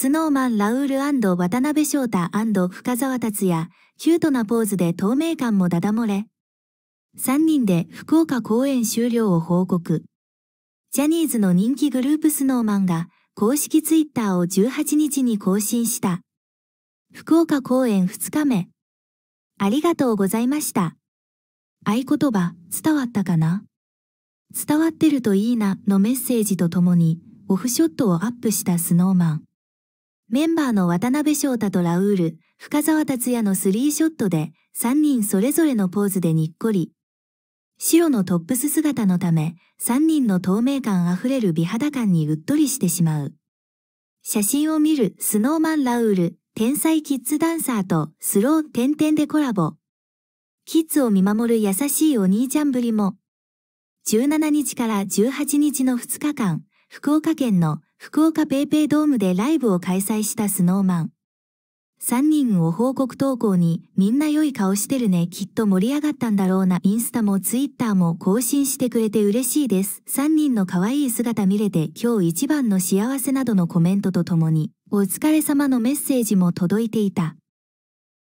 スノーマンラウール渡辺翔太深沢達也、キュートなポーズで透明感もダダ漏れ。3人で福岡公演終了を報告。ジャニーズの人気グループスノーマンが公式ツイッターを18日に更新した。福岡公演2日目。ありがとうございました。合言葉、伝わったかな伝わってるといいなのメッセージとともに、オフショットをアップしたスノーマン。メンバーの渡辺翔太とラウール、深沢達也のスリーショットで3人それぞれのポーズでにっこり。白のトップス姿のため3人の透明感あふれる美肌感にうっとりしてしまう。写真を見るスノーマンラウール、天才キッズダンサーとスロー点々でコラボ。キッズを見守る優しいお兄ちゃんぶりも。17日から18日の2日間、福岡県の福岡 paypay ドームでライブを開催したスノーマン。3人を報告投稿にみんな良い顔してるねきっと盛り上がったんだろうなインスタもツイッターも更新してくれて嬉しいです。3人の可愛い姿見れて今日一番の幸せなどのコメントとともにお疲れ様のメッセージも届いていた。